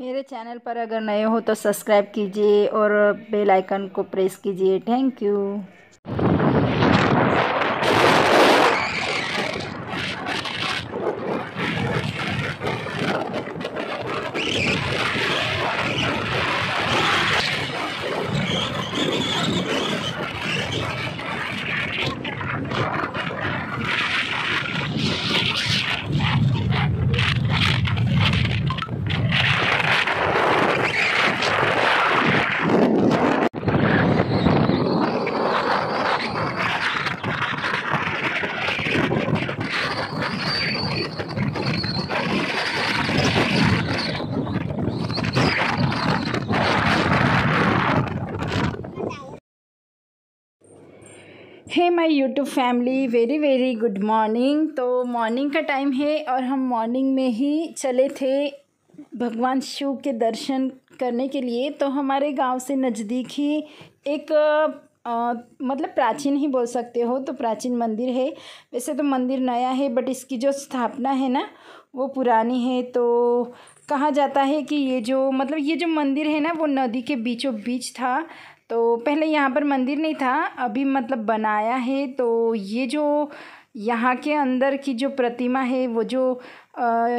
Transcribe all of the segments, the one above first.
मेरे चैनल पर अगर नए हो तो सब्सक्राइब कीजिए और बेल आइकन को प्रेस कीजिए thank you hey my YouTube family very very good morning तो मॉर्निंग का टाइम है और हम मॉर्निंग में ही चले थे भगवान शिव के दर्शन करने के लिए तो हमारे गांव से नज़दीक ही एक आ, मतलब प्राचीन ही बोल सकते हो तो प्राचीन मंदिर है वैसे तो मंदिर नया है बट इसकी जो स्थापना है ना वो पुरानी है तो कहा जाता है कि ये जो मतलब ये जो मंदिर है ना वो नदी के बीचों बीच था तो पहले यहाँ पर मंदिर नहीं था अभी मतलब बनाया है तो ये जो यहाँ के अंदर की जो प्रतिमा है वो जो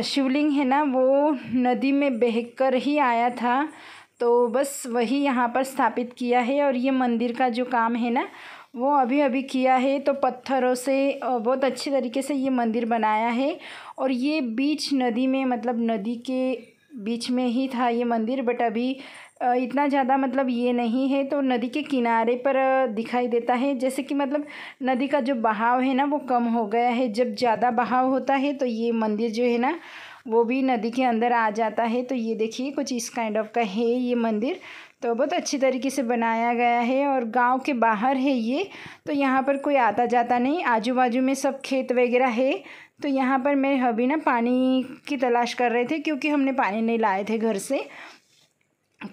शिवलिंग है ना वो नदी में बह कर ही आया था तो बस वही यहाँ पर स्थापित किया है और ये मंदिर का जो काम है ना वो अभी अभी किया है तो पत्थरों से बहुत अच्छे तरीके से ये मंदिर बनाया है और ये बीच नदी में मतलब नदी के बीच में ही था ये मंदिर बट अभी इतना ज़्यादा मतलब ये नहीं है तो नदी के किनारे पर दिखाई देता है जैसे कि मतलब नदी का जो बहाव है ना वो कम हो गया है जब ज़्यादा बहाव होता है तो ये मंदिर जो है ना वो भी नदी के अंदर आ जाता है तो ये देखिए कुछ इस काइंड ऑफ का है ये मंदिर तो बहुत अच्छी तरीके से बनाया गया है और गांव के बाहर है ये तो यहाँ पर कोई आता जाता नहीं आजू बाजू में सब खेत वगैरह है तो यहाँ पर मेरे हबी ना पानी की तलाश कर रहे थे क्योंकि हमने पानी नहीं लाए थे घर से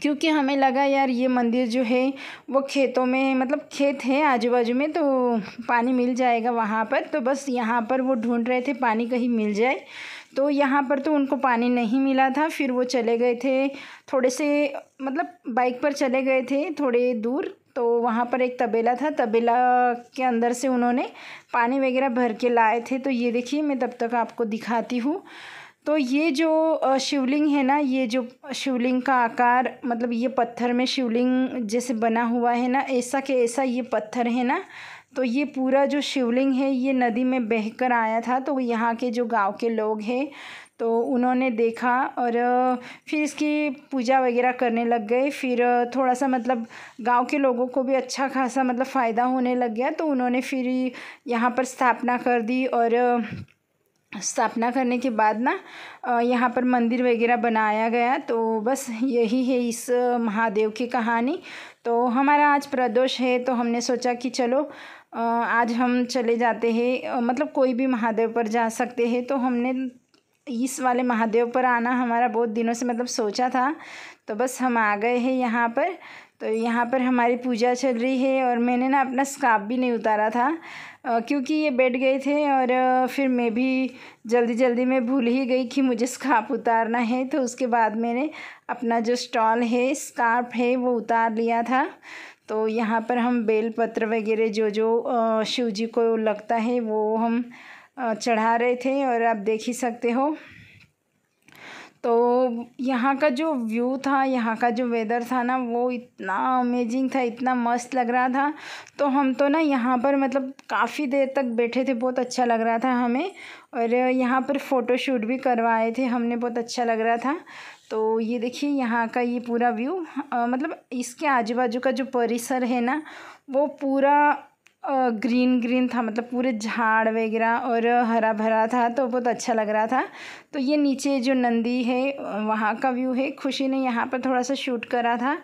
क्योंकि हमें लगा यार ये मंदिर जो है वो खेतों में मतलब खेत है आजू बाजू में तो पानी मिल जाएगा वहाँ पर तो बस यहाँ पर वो ढूंढ रहे थे पानी कहीं मिल जाए तो यहाँ पर तो उनको पानी नहीं मिला था फिर वो चले गए थे थोड़े से मतलब बाइक पर चले गए थे थोड़े दूर तो वहाँ पर एक तबेला था तबेला के अंदर से उन्होंने पानी वगैरह भर के लाए थे तो ये देखिए मैं तब तक आपको दिखाती हूँ तो ये जो शिवलिंग है ना ये जो शिवलिंग का आकार मतलब ये पत्थर में शिवलिंग जैसे बना हुआ है ना ऐसा के ऐसा ये पत्थर है ना तो ये पूरा जो शिवलिंग है ये नदी में बहकर आया था तो यहाँ के जो गांव के लोग हैं तो उन्होंने देखा और फिर इसकी पूजा वगैरह करने लग गए फिर थोड़ा सा मतलब गांव के लोगों को भी अच्छा खासा मतलब फ़ायदा होने लग गया तो उन्होंने फिर यहाँ पर स्थापना कर दी और स्थापना करने के बाद ना यहाँ पर मंदिर वगैरह बनाया गया तो बस यही है इस महादेव की कहानी तो हमारा आज प्रदोष है तो हमने सोचा कि चलो आज हम चले जाते हैं मतलब कोई भी महादेव पर जा सकते हैं तो हमने इस वाले महादेव पर आना हमारा बहुत दिनों से मतलब सोचा था तो बस हम आ गए हैं यहाँ पर तो यहाँ पर हमारी पूजा चल रही है और मैंने ना अपना स्काप भी नहीं उतारा था क्योंकि ये बैठ गए थे और फिर मैं भी जल्दी जल्दी मैं भूल ही गई कि मुझे स्काप उतारना है तो उसके बाद मैंने अपना जो स्टॉल है स्कार्प है वो उतार लिया था तो यहाँ पर हम बेलपत्र वगैरह जो जो शिव जी को लगता है वो हम चढ़ा रहे थे और आप देख ही सकते हो तो यहाँ का जो व्यू था यहाँ का जो वेदर था ना वो इतना अमेजिंग था इतना मस्त लग रहा था तो हम तो ना यहाँ पर मतलब काफ़ी देर तक बैठे थे बहुत अच्छा लग रहा था हमें और यहाँ पर फ़ोटोशूट भी करवाए थे हमने बहुत अच्छा लग रहा था तो ये देखिए यहाँ का ये पूरा व्यू आ, मतलब इसके आजू बाजू का जो परिसर है ना वो पूरा ग्रीन ग्रीन था मतलब पूरे झाड़ वगैरह और हरा भरा था तो बहुत अच्छा लग रहा था तो ये नीचे जो नंदी है वहाँ का व्यू है खुशी ने यहाँ पर थोड़ा सा शूट करा था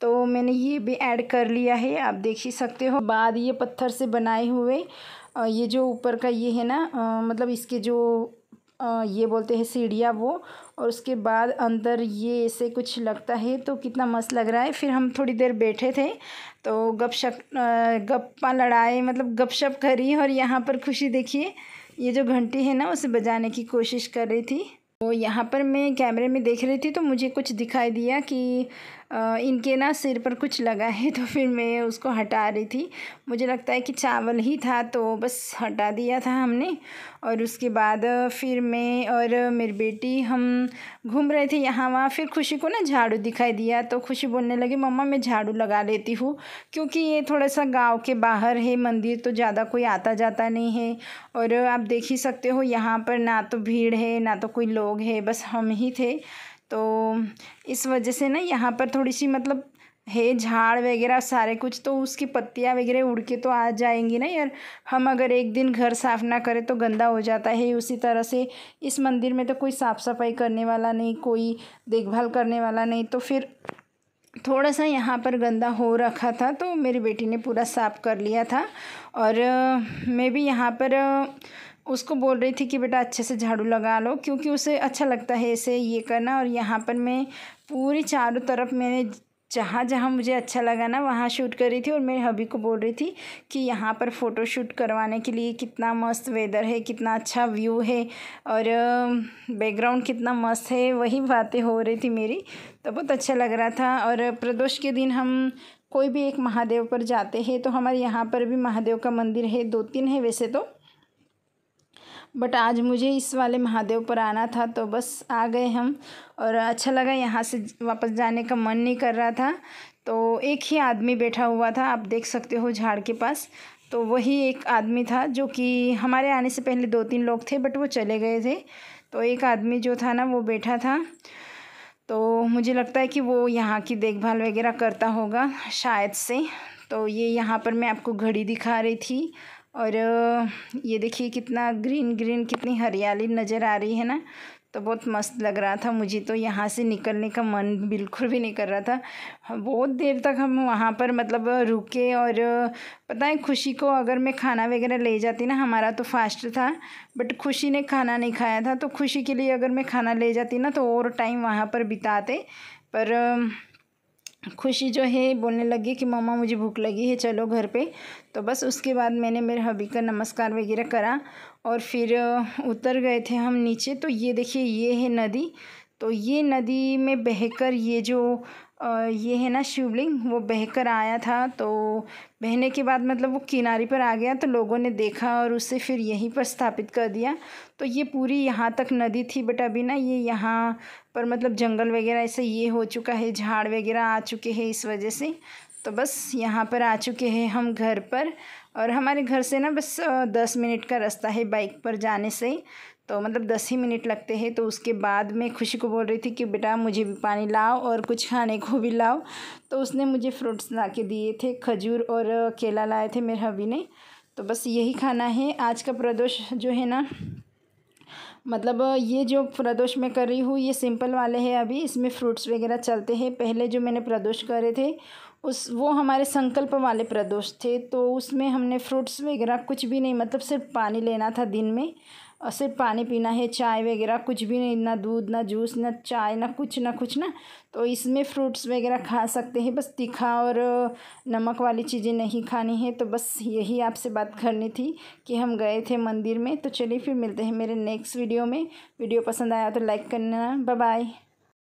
तो मैंने ये भी ऐड कर लिया है आप देख ही सकते हो बाद ये पत्थर से बनाए हुए ये जो ऊपर का ये है ना मतलब इसके जो ये बोलते हैं सीढ़िया वो और उसके बाद अंदर ये ऐसे कुछ लगता है तो कितना मस्त लग रहा है फिर हम थोड़ी देर बैठे थे तो गप शप गप्पा लड़ाए मतलब गपशप करी और यहाँ पर खुशी देखिए ये जो घंटी है ना उसे बजाने की कोशिश कर रही थी तो यहाँ पर मैं कैमरे में देख रही थी तो मुझे कुछ दिखाई दिया कि इनके ना सिर पर कुछ लगा है तो फिर मैं उसको हटा रही थी मुझे लगता है कि चावल ही था तो बस हटा दिया था हमने और उसके बाद फिर मैं और मेरी बेटी हम घूम रहे थे यहाँ वहाँ फिर खुशी को ना झाड़ू दिखाई दिया तो खुशी बोलने लगी मम्मा मैं झाड़ू लगा लेती हूँ क्योंकि ये थोड़ा सा गाँव के बाहर है मंदिर तो ज़्यादा कोई आता जाता नहीं है और आप देख ही सकते हो यहाँ पर ना तो भीड़ है ना तो कोई लोग है बस हम ही थे तो इस वजह से ना यहाँ पर थोड़ी सी मतलब है झाड़ वगैरह सारे कुछ तो उसकी पत्तियाँ वगैरह उड़ के तो आ जाएंगी ना यार हम अगर एक दिन घर साफ ना करें तो गंदा हो जाता है उसी तरह से इस मंदिर में तो कोई साफ़ सफाई करने वाला नहीं कोई देखभाल करने वाला नहीं तो फिर थोड़ा सा यहाँ पर गंदा हो रखा था तो मेरी बेटी ने पूरा साफ़ कर लिया था और मैं भी यहाँ पर उसको बोल रही थी कि बेटा अच्छे से झाड़ू लगा लो क्योंकि उसे अच्छा लगता है ऐसे ये करना और यहाँ पर मैं पूरी चारों तरफ मैंने जहाँ जहाँ मुझे अच्छा लगा ना वहाँ शूट कर रही थी और मेरे हबी को बोल रही थी कि यहाँ पर फ़ोटो शूट करवाने के लिए कितना मस्त वेदर है कितना अच्छा व्यू है और बैकग्राउंड कितना मस्त है वही बातें हो रही थी मेरी तो बहुत अच्छा लग रहा था और प्रदोष के दिन हम कोई भी एक महादेव पर जाते हैं तो हमारे यहाँ पर भी महादेव का मंदिर है दो तीन है वैसे तो बट आज मुझे इस वाले महादेव पर आना था तो बस आ गए हम और अच्छा लगा यहाँ से वापस जाने का मन नहीं कर रहा था तो एक ही आदमी बैठा हुआ था आप देख सकते हो झाड़ के पास तो वही एक आदमी था जो कि हमारे आने से पहले दो तीन लोग थे बट वो चले गए थे तो एक आदमी जो था ना वो बैठा था तो मुझे लगता है कि वो यहाँ की देखभाल वगैरह करता होगा शायद से तो ये यहाँ पर मैं आपको घड़ी दिखा रही थी और ये देखिए कितना ग्रीन ग्रीन कितनी हरियाली नज़र आ रही है ना तो बहुत मस्त लग रहा था मुझे तो यहाँ से निकलने का मन बिल्कुल भी नहीं कर रहा था बहुत देर तक हम वहाँ पर मतलब रुके और पता है खुशी को अगर मैं खाना वगैरह ले जाती ना हमारा तो फास्ट था बट खुशी ने खाना नहीं खाया था तो खुशी के लिए अगर मैं खाना ले जाती ना तो और टाइम वहाँ पर बिताते पर खुशी जो है बोलने लगी कि मामा मुझे भूख लगी है चलो घर पे तो बस उसके बाद मैंने मेरे हबी का नमस्कार वगैरह करा और फिर उतर गए थे हम नीचे तो ये देखिए ये है नदी तो ये नदी में बहकर ये जो ये है ना शिवलिंग वो बह कर आया था तो बहने के बाद मतलब वो किनारे पर आ गया तो लोगों ने देखा और उसे फिर यहीं पर स्थापित कर दिया तो ये पूरी यहाँ तक नदी थी बट अभी ना ये यहाँ पर मतलब जंगल वगैरह ऐसे ये हो चुका है झाड़ वगैरह आ चुके हैं इस वजह से तो बस यहाँ पर आ चुके हैं हम घर पर और हमारे घर से ना बस दस मिनट का रास्ता है बाइक पर जाने से तो मतलब दस ही मिनट लगते हैं तो उसके बाद मैं खुशी को बोल रही थी कि बेटा मुझे भी पानी लाओ और कुछ खाने को भी लाओ तो उसने मुझे फ्रूट्स ला के दिए थे खजूर और केला लाए थे मेरे हबी ने तो बस यही खाना है आज का प्रदोष जो है ना मतलब ये जो प्रदोष मैं कर रही हूँ ये सिंपल वाले हैं अभी इसमें फ्रूट्स वगैरह चलते हैं पहले जो मैंने प्रदोष करे थे उस वो हमारे संकल्प वाले प्रदोष थे तो उसमें हमने फ्रूट्स वगैरह कुछ भी नहीं मतलब सिर्फ पानी लेना था दिन में और सिर्फ पानी पीना है चाय वगैरह कुछ भी नहीं ना दूध ना जूस ना चाय ना कुछ ना कुछ ना तो इसमें फ्रूट्स वगैरह खा सकते हैं बस तीखा और नमक वाली चीज़ें नहीं खानी है तो बस यही आपसे बात करनी थी कि हम गए थे मंदिर में तो चलिए फिर मिलते हैं मेरे नेक्स्ट वीडियो में वीडियो पसंद आया तो लाइक करना बाय बाय